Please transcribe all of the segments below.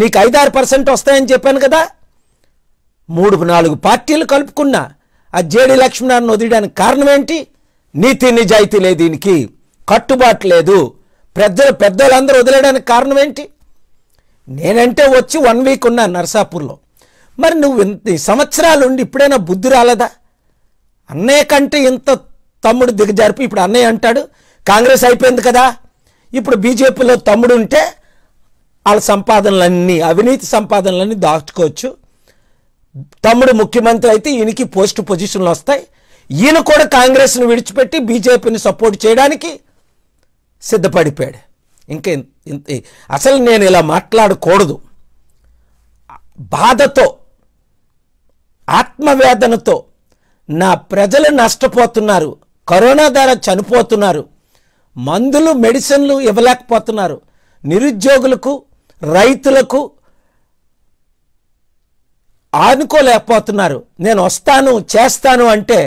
నీకు ఐదారు పర్సెంట్ వస్తాయని చెప్పాను కదా మూడు నాలుగు పార్టీలు కలుపుకున్న ఆ జేడీ లక్ష్మీనారాయణ వదిలడానికి కారణం ఏంటి నీతి నిజాయితీ లేదు దీనికి కట్టుబాటు లేదు పెద్ద పెద్దలందరూ వదిలేయడానికి కారణం ఏంటి నేనంటే వచ్చి వన్ వీక్ ఉన్నా నర్సాపూర్లో మరి నువ్వు ఇంత సంవత్సరాలు ఉండి ఇప్పుడైనా బుద్ధి రాలేదా అన్నయ్య కంటే ఇంత తమ్ముడు దిగజారిపి ఇప్పుడు అన్నయ్య అంటాడు కాంగ్రెస్ అయిపోయింది కదా ఇప్పుడు బీజేపీలో తమ్ముడు ఉంటే వాళ్ళ సంపాదనలన్నీ అవినీతి సంపాదనలన్నీ దాచుకోవచ్చు తమ్ముడు ముఖ్యమంత్రి అయితే ఈయనకి పోస్ట్ పొజిషన్లు వస్తాయి ఈయన కూడా కాంగ్రెస్ను విడిచిపెట్టి బీజేపీని సపోర్ట్ చేయడానికి సిద్ధపడిపోయాడు ఇంకా అసలు నేను ఇలా మాట్లాడకూడదు బాధతో ఆత్మవేదనతో నా ప్రజలు నష్టపోతున్నారు కరోనా ద్వారా చనిపోతున్నారు మందులు మెడిసిన్లు ఇవ్వలేకపోతున్నారు నిరుద్యోగులకు రైతులకు ఆనుకోలేకపోతున్నారు నేను వస్తాను చేస్తాను అంటే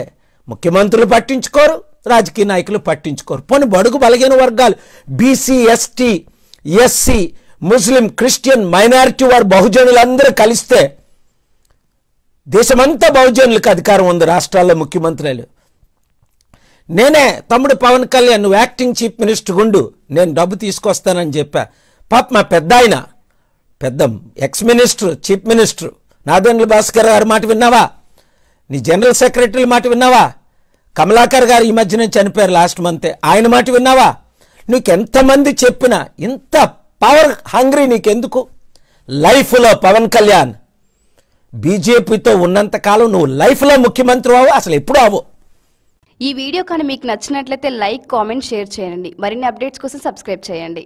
ముఖ్యమంత్రులు పట్టించుకోరు రాజకీయ నాయకులు పట్టించుకోరు పని బడుగు బలహీన వర్గాలు బీసీ ఎస్టీ ఎస్సీ ముస్లిం క్రిస్టియన్ మైనారిటీ వారు బహుజనులందరూ కలిస్తే దేశమంతా బహుజనులకు అధికారం ఉంది రాష్ట్రాల్లో ముఖ్యమంత్రులు నేనే తమ్ముడు పవన్ కళ్యాణ్ నువ్వు యాక్టింగ్ చీఫ్ మినిస్టర్ గుండు నేను డబ్బు తీసుకొస్తానని చెప్పా పాప మా పెద్ద ఆయన పెద్ద ex minister chief minister Nadendla Bhaskar గారి మాట విన్నావా నీ జనరల్ సెక్రటరీ మాట విన్నావా కమలాకర్ గారు ఈ మధ్యన చనిపోయారు లాస్ట్ మంతే ఆయన మాట విన్నావా నీకెంతమంది చెప్పినా ఇంత పవర్ హంగ్రీ నీకెందుకు లైఫ్లో పవన్ కళ్యాణ్ బీజేపీతో ఉన్నంతకాలం నువ్వు లైఫ్లో ముఖ్యమంత్రి అవు అసలు ఎప్పుడు అవు ఈ వీడియో కానీ మీకు నచ్చినట్లయితే లైక్ కామెంట్ షేర్ చేయండి మరిన్ని అప్డేట్స్ కోసం సబ్స్క్రైబ్ చేయండి